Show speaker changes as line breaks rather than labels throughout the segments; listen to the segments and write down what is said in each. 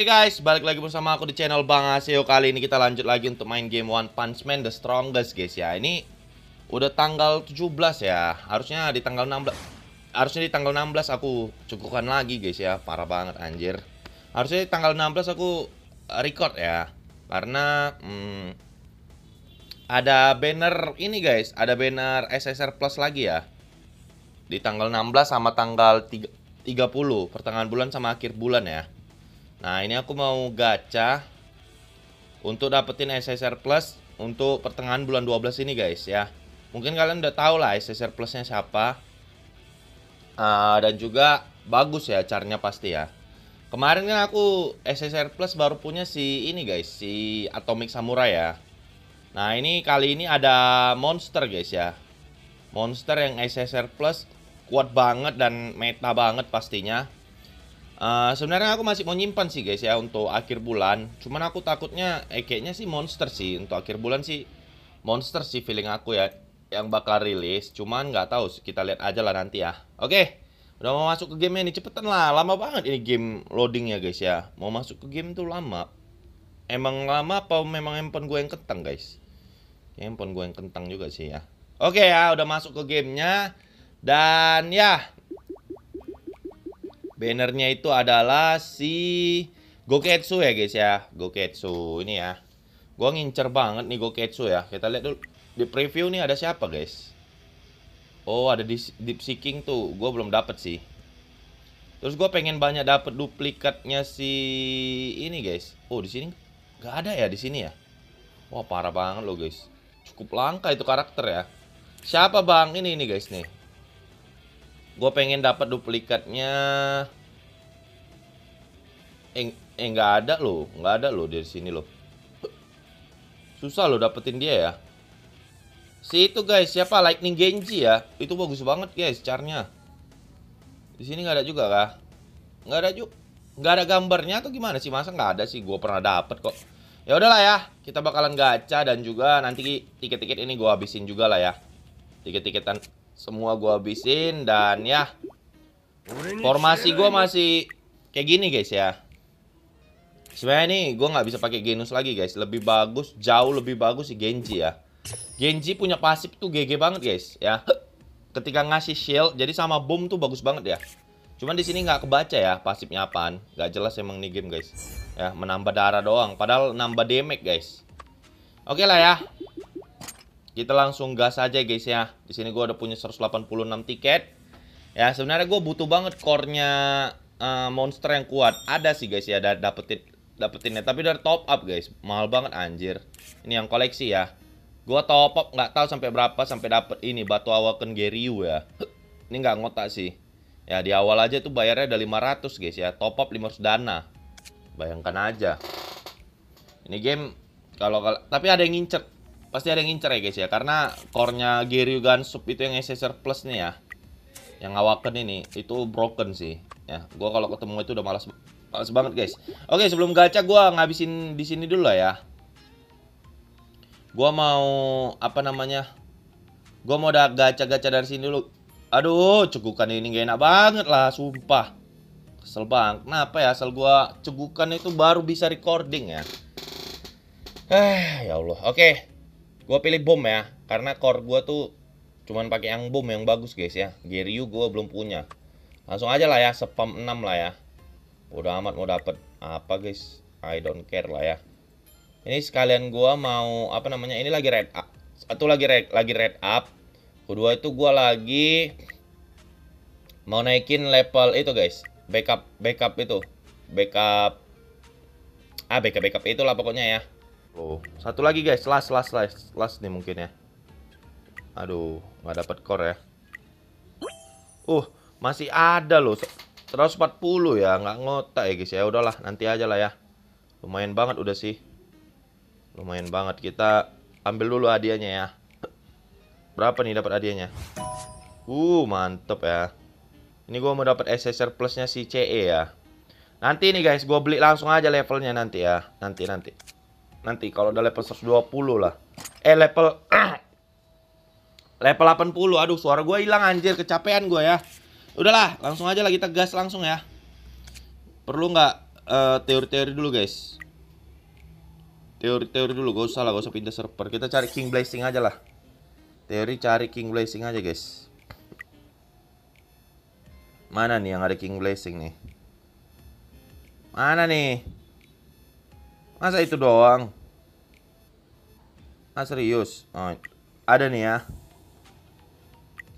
Oke okay guys, balik lagi bersama aku di channel Bang Aseo Kali ini kita lanjut lagi untuk main game One Punch Man The Strongest guys ya Ini udah tanggal 17 ya Harusnya di tanggal 16 Harusnya di tanggal 16 aku cukupkan lagi guys ya Parah banget anjir Harusnya di tanggal 16 aku record ya Karena hmm, Ada banner ini guys Ada banner SSR Plus lagi ya Di tanggal 16 sama tanggal 30 Pertengahan bulan sama akhir bulan ya Nah ini aku mau gacha untuk dapetin SSR Plus untuk pertengahan bulan 12 ini guys ya. Mungkin kalian udah tau lah SSR Plusnya siapa. Uh, dan juga bagus ya caranya pasti ya. Kemarin kan aku SSR Plus baru punya si ini guys, si Atomic Samurai ya. Nah ini kali ini ada monster guys ya. Monster yang SSR Plus kuat banget dan meta banget pastinya Uh, sebenarnya aku masih mau nyimpan sih guys ya untuk akhir bulan. Cuman aku takutnya eh kayaknya sih monster sih untuk akhir bulan sih monster sih feeling aku ya yang bakal rilis. Cuman nggak tahu kita lihat aja lah nanti ya. Oke. Okay. Udah mau masuk ke game ini cepetan lah. Lama banget ini game loadingnya guys ya. Mau masuk ke game tuh lama. Emang lama apa memang handphone gue yang kentang guys? Ya, handphone gue yang kentang juga sih ya. Oke okay, ya, udah masuk ke gamenya. Dan ya, Bannernya itu adalah si Goketsu ya guys ya. Goketsu ini ya. gue ngincer banget nih Goketsu ya. Kita lihat dulu di preview nih ada siapa guys. Oh ada di deep seeking tuh. gue belum dapet sih. Terus gue pengen banyak dapet duplikatnya si ini guys. Oh di sini Gak ada ya di sini ya. Wah parah banget loh guys. Cukup langka itu karakter ya. Siapa bang ini ini guys nih gue pengen dapat duplikatnya eh eh ada loh nggak ada loh dari sini loh susah loh dapetin dia ya si itu guys siapa lightning genji ya itu bagus banget guys carnya di sini nggak ada juga kah nggak ada juga nggak ada gambarnya atau gimana sih masa nggak ada sih gue pernah dapet kok ya udahlah ya kita bakalan gacha dan juga nanti tiket-tiket ini gue habisin juga lah ya tiket-tiketan semua gue habisin dan ya Formasi gue masih kayak gini guys ya Sebenarnya nih gue nggak bisa pakai Genus lagi guys Lebih bagus, jauh lebih bagus si Genji ya Genji punya pasif tuh GG banget guys ya Ketika ngasih shield, jadi sama bom tuh bagus banget ya Cuman di sini nggak kebaca ya pasifnya apaan. Nggak jelas emang nih game guys. Ya menambah darah doang. Padahal nambah damage guys. Oke okay lah ya kita langsung gas aja guys ya. Di sini gue udah punya 186 tiket. Ya sebenarnya gue butuh banget core-nya uh, monster yang kuat. Ada sih guys ya, ada dapetin dapetinnya. Tapi udah top up guys, mahal banget anjir. Ini yang koleksi ya. Gue top up nggak tahu sampai berapa sampai dapet ini batu awaken Geryu ya. ini nggak ngotak sih. Ya di awal aja tuh bayarnya ada 500 guys ya. Top up 500 dana. Bayangkan aja. Ini game kalau tapi ada yang ngincer Pasti ada yang ngincer ya guys ya. Karena core-nya Giryugan Sub itu yang SSR Plus nih ya. Yang ngawaken ini. Itu broken sih. Ya, gue kalau ketemu itu udah malas, malas banget guys. Oke, sebelum gacha gue ngabisin di sini dulu lah ya. gue mau apa namanya? gue mau udah gacha-gacha dari sini dulu. Aduh, cegukan ini gak enak banget lah, sumpah. Kesel banget, kenapa ya asal gue cegukan itu baru bisa recording ya? Eh, ya Allah. Oke. Okay. Gue pilih bom ya, karena core gue tuh cuman pakai yang bom yang bagus guys ya. Geryu gue belum punya. Langsung aja lah ya, spam 6 lah ya. Udah amat mau dapet apa guys, I don't care lah ya. Ini sekalian gue mau, apa namanya, ini lagi red up. Satu lagi red, lagi red up. Kedua itu gue lagi mau naikin level itu guys. Backup, backup itu. Backup. Ah, backup, backup itulah pokoknya ya loh satu lagi guys, last last last last nih mungkin ya. Aduh, nggak dapat core ya. Uh, masih ada loh. 140 ya, nggak ngotak ya guys ya. Udahlah, nanti aja lah ya. Lumayan banget udah sih. Lumayan banget kita ambil dulu hadiahnya ya. Berapa nih dapat hadiahnya? Uh, mantep ya. Ini gua mau dapat SSR plusnya si CE ya. Nanti nih guys, gue beli langsung aja levelnya nanti ya. Nanti nanti nanti kalau udah level 120 lah. Eh level level 80. Aduh, suara gue hilang anjir, kecapean gue ya. Udahlah, langsung aja lah kita gas langsung ya. Perlu nggak teori eh, teori-teori dulu, guys? Teori-teori dulu, gak usah lah, gak usah pindah server. Kita cari King blessing aja lah. Teori cari King blessing aja, guys. Mana nih yang ada King blessing nih? Mana nih? Masa itu doang? Ah serius? Oh, ada nih ya.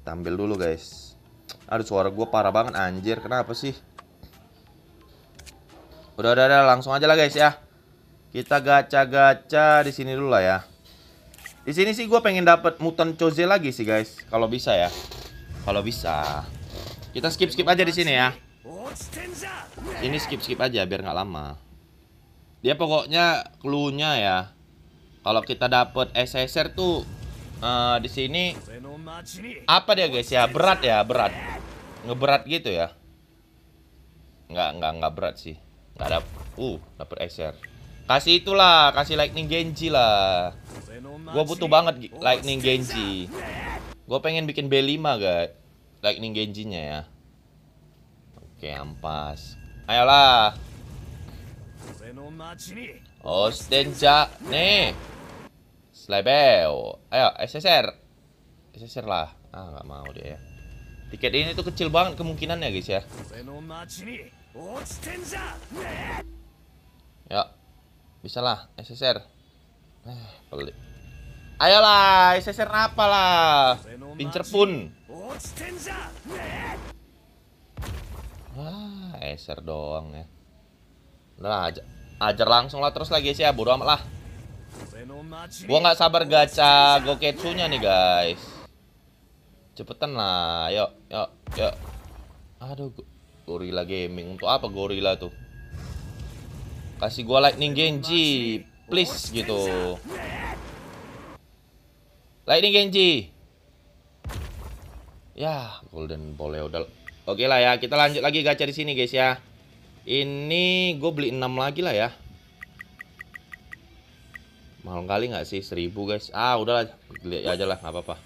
tampil dulu guys. Aduh suara gue parah banget anjir. Kenapa sih? Udah udah, udah langsung aja lah guys ya. Kita gacha-gacha di sini dulu lah ya. Di sini sih gue pengen dapet mutant choze lagi sih guys, kalau bisa ya. Kalau bisa. Kita skip skip aja di sini ya. Ini skip skip aja biar nggak lama dia pokoknya clue ya kalau kita dapat SSR tuh uh, di sini apa dia guys ya berat ya berat ngeberat gitu ya nggak nggak nggak berat sih nggak ada uh dapet SSR kasih itulah kasih lightning genji lah gue butuh banget lightning genji gue pengen bikin B5 guys lightning genjinya ya oke ampas ayolah Ostenja Nih Slebeo Ayo SSR SSR lah Ah nggak mau dia ya Tiket ini tuh kecil banget kemungkinannya guys ya Ya Bisa lah SSR Eh pelik Ayolah SSR apa lah Pincer pun Ah SSR doang ya Nah, aja ajar langsung lah terus lagi sih ya, bodo amat lah.
Gua nggak sabar gacha Goketsu-nya
nih, guys. Cepetan lah, yuk, yuk, yuk. Aduh, Gorilla Gaming untuk apa Gorilla tuh? Kasih gua Lightning Genji, please gitu. Lightning Genji. Ya, Golden Boleh udah. Oke lah ya, kita lanjut lagi gacha di sini guys ya. Ini gue beli 6 lagi lah ya. Mahal kali gak sih? 1000 guys. Ah, udahlah. Lihat aja lah, gak apa-apa.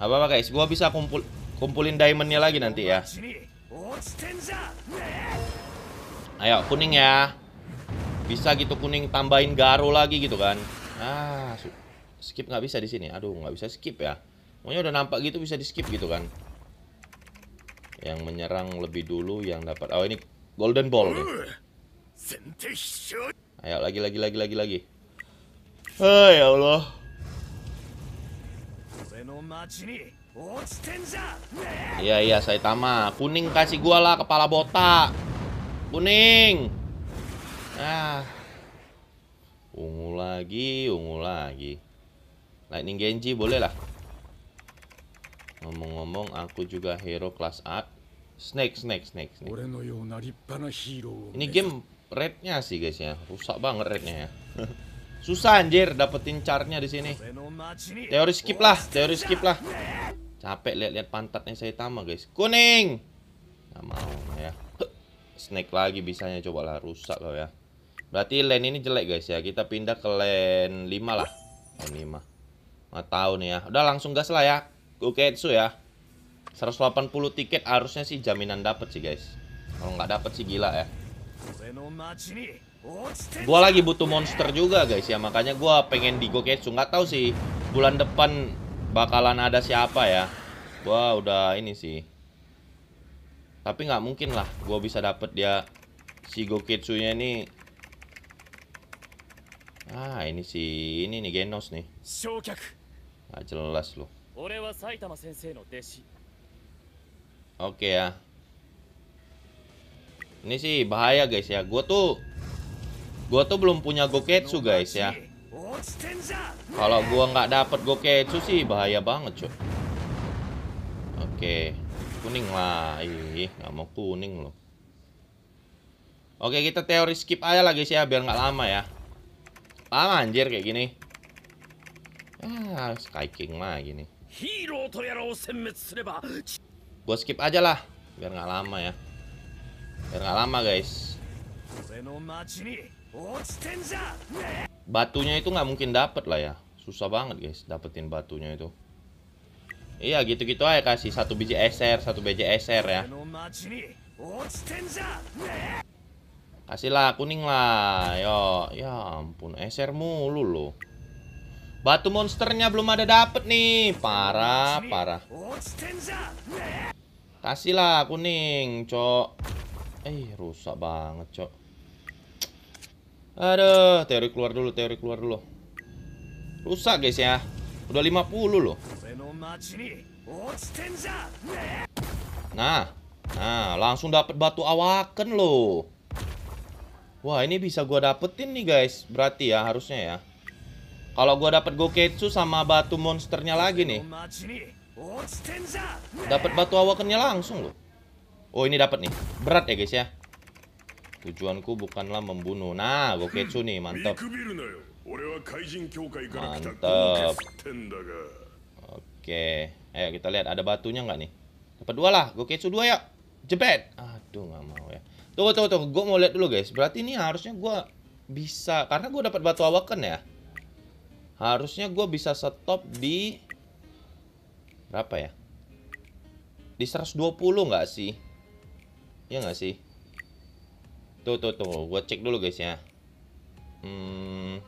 Gak apa-apa guys, gue bisa kumpul kumpulin diamondnya lagi nanti ya. Ayo, kuning ya. Bisa gitu kuning tambahin garu lagi gitu kan. Ah, skip gak bisa di sini. Aduh, gak bisa skip ya. Pokoknya udah nampak gitu bisa di skip gitu kan. Yang menyerang lebih dulu yang dapat. Oh, ini Golden ball nih. Ayo lagi lagi lagi lagi lagi. Oh, ya Allah. Iya iya Saitama, kuning kasih gua lah kepala botak. Kuning. Ah. Ungu lagi, ungu lagi. Lightning Genji boleh lah. Ngomong-ngomong, aku juga hero kelas A Snake, Snake, Snake. snake. Ini game rednya sih guys ya, rusak banget rednya ya. Susah anjir dapetin charnya di sini. Teori skip lah, teori skip lah. Capek lihat-lihat pantatnya saya tama guys. Kuning. Gak mau ya. Snake lagi bisanya coba lah rusak kau ya. Berarti lane ini jelek guys ya. Kita pindah ke lane lima lah. Lane 5. Mau tahu nih ya. Udah langsung gas lah ya. Kuketsu ya. 180 tiket harusnya sih jaminan dapet sih guys kalau nggak dapet sih gila ya gua lagi butuh monster juga guys ya makanya gua pengen di Goketsu nggak tahu sih bulan depan bakalan ada siapa ya gua udah ini sih tapi nggak mungkin lah gua bisa dapet dia si Goketsunya ini ah ini si ini nih Genos nih Gak jelas loh Oke ya. Ini sih bahaya guys ya. Gue tuh, gue tuh belum punya Goketsu guys ya.
Kalau gue nggak dapet
Goketsu sih bahaya banget cuy. Oke, kuning lah. Ih, nggak mau kuning loh. Oke, kita teori skip aja lah guys ya, biar nggak lama ya. Lama anjir kayak gini. Ah, ya, Sky King mah gini. Gue skip aja lah, biar nggak lama ya. Biar nggak lama guys. Batunya itu nggak mungkin dapet lah ya. Susah banget guys, dapetin batunya itu. Iya gitu-gitu aja kasih satu biji SR, satu biji SR ya. Kasihlah kuning lah. Yo, ya ampun, SR mulu lo Batu monsternya belum ada dapet nih. Parah, parah. Kasihlah kuning, cok. Eh, rusak banget, cok. Aduh, teori keluar dulu, teori keluar dulu. Rusak, guys ya. Udah 50 loh. Nah, nah, langsung dapet batu awaken loh. Wah, ini bisa gue dapetin nih, guys. Berarti ya harusnya ya. Kalau gua dapat Goketsu sama batu monsternya lagi nih. Dapat batu awakennya langsung loh. Oh, ini dapat nih. Berat ya, guys ya. Tujuanku bukanlah membunuh. Nah, Goketsu nih, mantap.
Mantap.
Oke. Ayo kita lihat ada batunya nggak nih. Dapat dua lah. Goketsu dua ya. Jebet. Aduh, nggak mau ya. Tunggu, tunggu, tunggu. Gue mau lihat dulu, guys. Berarti ini harusnya gue bisa. Karena gue dapat batu awaken ya. Harusnya gue bisa stop di Berapa ya? Di 120 nggak sih? Ya nggak sih? Tuh, tuh, tuh. Gue cek dulu guys ya. Hmm,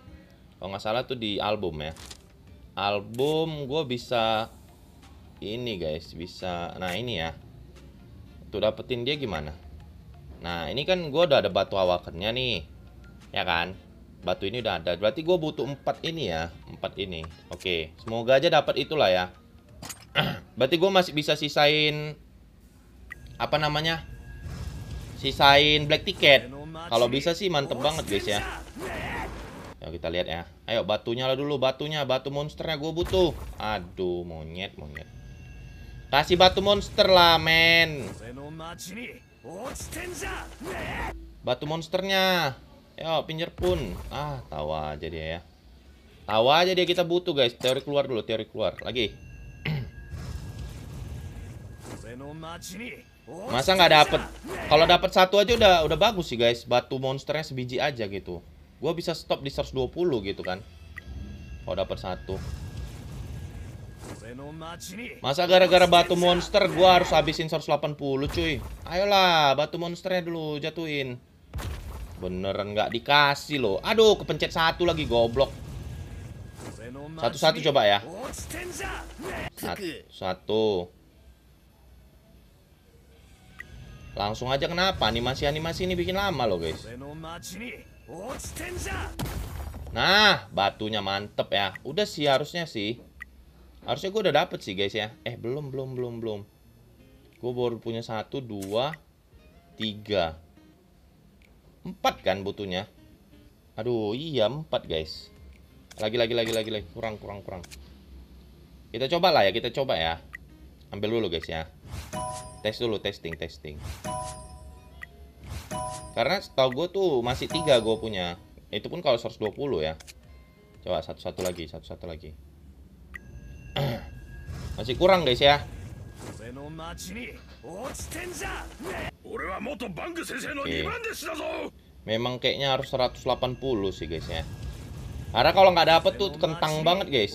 kalau nggak salah tuh di album ya. Album gue bisa... Ini guys, bisa... Nah, ini ya. Tuh dapetin dia gimana? Nah, ini kan gue udah ada batu awakennya nih. Ya kan? batu ini udah ada berarti gue butuh empat ini ya empat ini oke semoga aja dapat itulah ya berarti gue masih bisa sisain apa namanya sisain black ticket kalau bisa sih mantep banget guys ya kita lihat ya ayo batunya lah dulu batunya batu monsternya gue butuh aduh monyet monyet kasih batu monster lah men batu monsternya Yo, pinjer pun. Ah, tawa aja dia ya. Tawa aja dia kita butuh, guys. Teori keluar dulu, teori keluar. Lagi.
Masa nggak dapet? Kalau dapet
satu aja udah udah bagus sih guys. Batu monsternya sebiji aja gitu. gue bisa stop di 120 gitu kan. Kalau dapet satu.
Masa gara-gara batu monster gue harus
habisin 180 cuy. Ayolah, batu monsternya dulu jatuhin. Beneran nggak dikasih loh. Aduh, kepencet satu lagi goblok.
Satu-satu coba ya. Satu.
satu. Langsung aja kenapa? Animasi-animasi ini bikin lama loh guys. Nah, batunya mantep ya. Udah sih harusnya sih. Harusnya gue udah dapet sih guys ya. Eh, belum, belum, belum, belum. Gue baru punya satu, dua, tiga. Empat kan butuhnya. Aduh, iya empat guys. Lagi, lagi, lagi, lagi, lagi. Kurang, kurang, kurang. Kita coba lah ya, kita coba ya. Ambil dulu guys ya tes dulu testing testing karena setahu gue tuh masih tiga gue punya itu pun kalau 120 ya coba satu-satu lagi satu-satu lagi masih kurang guys ya okay. Memang kayaknya harus 180 sih guys ya Karena kalau nggak dapet tuh kentang banget guys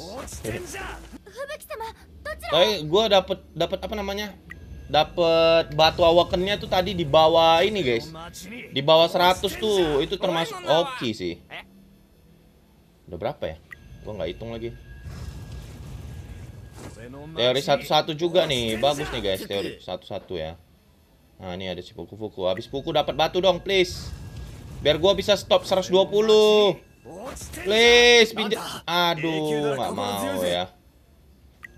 tapi gue dapet dapet apa namanya? Dapet batu awakennya tuh tadi di bawah ini guys. Di bawah 100 tuh itu termasuk oke sih. Eh. Udah berapa ya? Gue nggak hitung lagi.
Teori satu-satu juga nih, bagus nih guys teori
satu-satu ya. Nah ini ada si puku puku Habis puku dapat batu dong, please. Biar gue bisa stop 120. Please, pinjam. Aduh, nggak mau ya.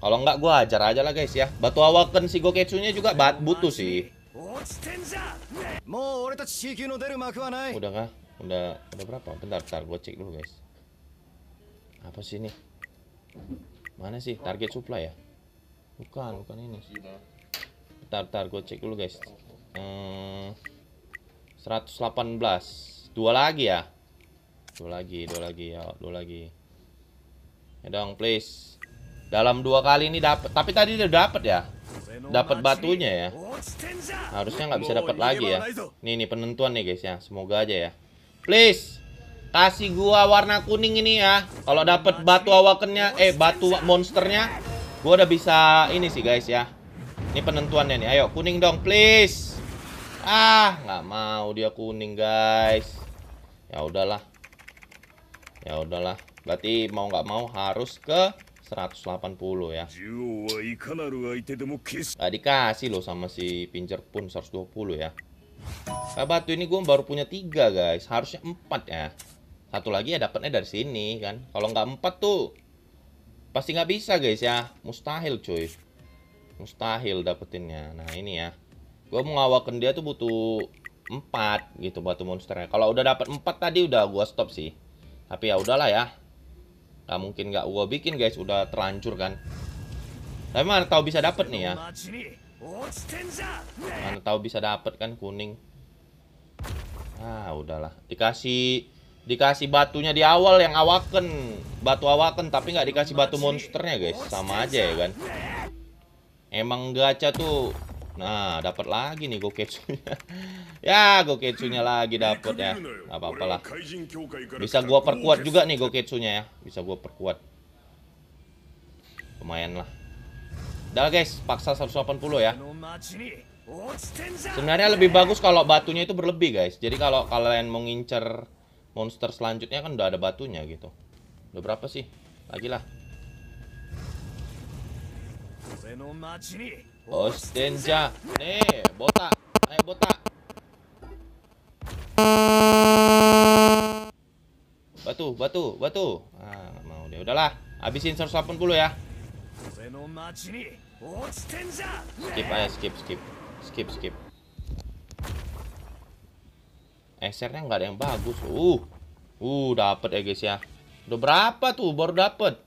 Kalau nggak gue ajar aja lah guys ya. Batu awaken si Goketsunya juga bat butuh sih. Udah kah? Udah udah berapa? Bentar, bentar gue cek dulu guys. Apa sih ini? Mana sih target supply ya? Bukan, bukan ini. Bentar, bentar gue cek dulu guys. Hmm, 118. Dua lagi ya? Dua lagi, dua lagi ya, dua lagi. Ya dong, please. Dalam dua kali ini dapat. Tapi tadi udah dapat ya. Dapat batunya ya. Harusnya nggak bisa dapat lagi ya. Nih nih penentuan nih guys ya. Semoga aja ya. Please kasih gua warna kuning ini ya. Kalau dapat batu awakennya eh batu monsternya gua udah bisa ini sih guys ya. Ini penentuannya nih. Ayo kuning dong please. Ah, nggak mau dia kuning guys. Ya udahlah. Ya udahlah. Berarti mau nggak mau harus ke 180 ya Gak dikasih loh sama si pincer pun 120 ya Nah, batu ini gue baru punya tiga guys Harusnya empat ya Satu lagi ya dapatnya dari sini kan Kalau nggak empat tuh Pasti nggak bisa guys ya Mustahil cuy Mustahil dapetinnya Nah ini ya Gue mengawalkan dia tuh butuh empat gitu batu monsternya Kalau udah dapat empat tadi udah gue stop sih Tapi ya udahlah ya nggak mungkin nggak gua bikin guys udah terlancur kan tapi mana tau bisa dapet nih ya mana tau bisa dapet kan kuning ah udahlah dikasih dikasih batunya di awal yang awaken batu awaken tapi nggak dikasih batu monsternya guys sama aja ya kan emang gacha tuh Nah, dapat lagi nih Goketsunya. ya, Goketsunya lagi dapat ya. Enggak apa-apalah. Bisa gua perkuat juga nih Goketsunya ya. Bisa gua perkuat. Lumayan lah. Udah guys, paksa 180 ya. Sebenarnya lebih bagus kalau batunya itu berlebih guys. Jadi kalau kalian mau ngincer monster selanjutnya kan udah ada batunya gitu. Udah berapa sih? Lagi lah.
Ostenja. Nih,
botak. Ayo botak. Batu, batu, batu. Ah, mau deh. Udahlah, habisin 180 ya.
Skip aja,
skip, skip. Skip, skip. Esernya nggak ada yang bagus. Uh. Uh, dapat ya guys ya. Udah berapa tuh baru dapet?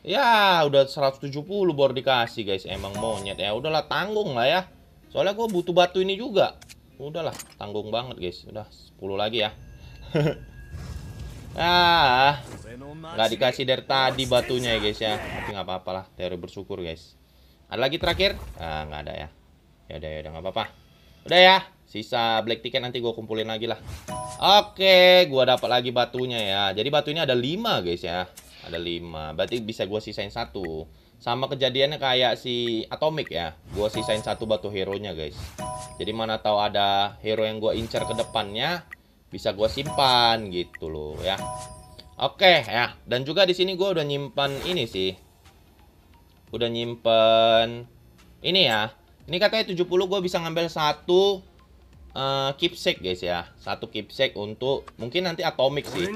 Ya, udah 170 baru dikasih, guys. Emang monyet ya. Udahlah, tanggung lah ya. Soalnya gue butuh batu ini juga. Udahlah, tanggung banget, guys. Udah 10 lagi ya. ah, nggak dikasih dari tadi batunya ya, guys ya. Tapi nggak apa apalah lah. Teori bersyukur, guys. Ada lagi terakhir? Ah, nggak ada ya. Ya udah, ya udah nggak apa-apa. Udah ya. Sisa black ticket nanti gue kumpulin lagi lah. Oke, gue dapat lagi batunya ya. Jadi batunya ada 5 guys ya. Ada lima, Berarti bisa gue sisain satu. Sama kejadiannya kayak si Atomic ya. Gue sisain satu batu hero-nya, guys. Jadi mana tahu ada hero yang gue incer ke depannya bisa gue simpan gitu loh ya. Oke ya. Dan juga di sini gue udah nyimpan ini sih. Udah nyimpan ini ya. Ini katanya 70 gue bisa ngambil satu uh, keepsake guys ya satu keepsake untuk mungkin nanti atomic sih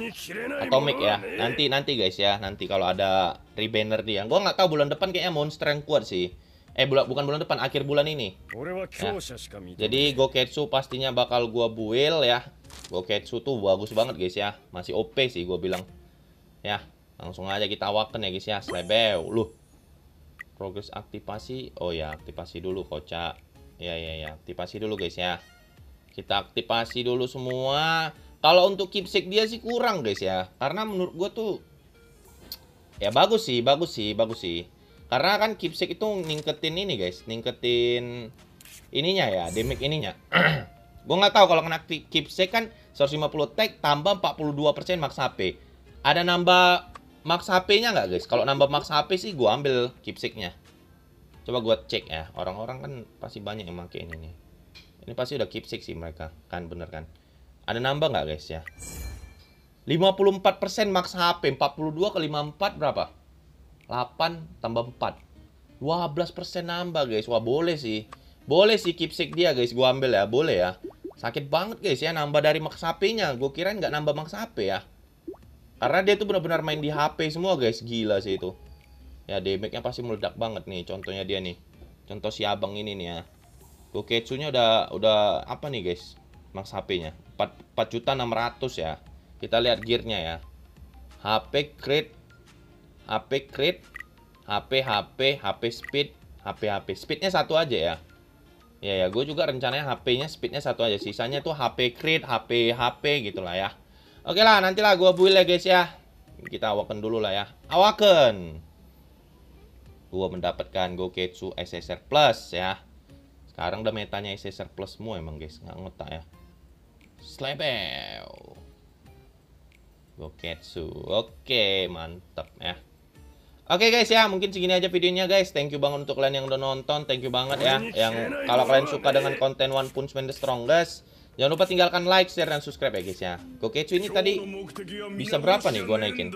atomic ya nanti nanti guys ya nanti kalau ada rebanner dia gua nggak tahu bulan depan kayaknya monster yang kuat sih eh bulan bukan bulan depan akhir bulan ini ya. jadi Goketsu pastinya bakal gua build ya Goketsu tuh bagus banget guys ya masih OP sih gua bilang ya langsung aja kita waken ya guys ya slebew lu, progress aktivasi oh ya aktivasi dulu kocak ya ya ya aktivasi dulu guys ya kita aktifasi dulu semua. Kalau untuk keepsake dia sih kurang guys ya. Karena menurut gue tuh ya bagus sih, bagus sih, bagus sih. Karena kan keepsake itu ningketin ini guys, ningketin ininya ya, damage ininya. gue nggak tahu kalau kena keepsake kan 150 tag tambah 42% max HP. Ada nambah max HP-nya nggak guys? Kalau nambah max HP sih gue ambil keepsake-nya. Coba gue cek ya, orang-orang kan pasti banyak yang pakai ini nih. Ini pasti udah keep six sih mereka. Kan bener kan? Ada nambah nggak guys ya? 54% max HP. 42 ke 54 berapa? 8 tambah 4. 12% nambah guys. Wah boleh sih. Boleh sih keep six dia guys. Gue ambil ya. Boleh ya. Sakit banget guys ya. Nambah dari max HP-nya. Gue kirain nggak nambah max HP ya. Karena dia tuh benar-benar main di HP semua guys. Gila sih itu. Ya damage-nya pasti meledak banget nih. Contohnya dia nih. Contoh si abang ini nih ya. Gokecunya udah udah apa nih guys? Max HP-nya 4, 4 juta 600 ya. Kita lihat gearnya ya. HP crit HP crit HP HP HP speed HP HP speednya satu aja ya ya ya gue juga rencananya HP-nya speednya satu aja sisanya tuh HP crit HP HP gitulah ya oke lah nanti lah gue build ya guys ya kita awaken dulu lah ya awaken gue mendapatkan Goketsu SSR Plus ya sekarang udah metanya SSR plus semua emang guys, nggak ngotak ya. Slebel. Goketsu. Oke, mantap ya. Oke guys ya, mungkin segini aja videonya guys. Thank you banget untuk kalian yang udah nonton. Thank you banget ya. Yang kalau kalian suka dengan konten One Punch Man The Strongest, jangan lupa tinggalkan like, share, dan subscribe ya guys ya. Goketsu ini tadi bisa berapa nih gue naikin?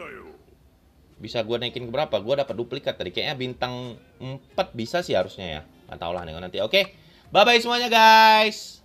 Bisa gue naikin ke berapa? Gue dapat duplikat tadi. Kayaknya bintang 4 bisa sih harusnya ya. Gak tau lah nih nanti. Oke. Bye-bye semuanya guys.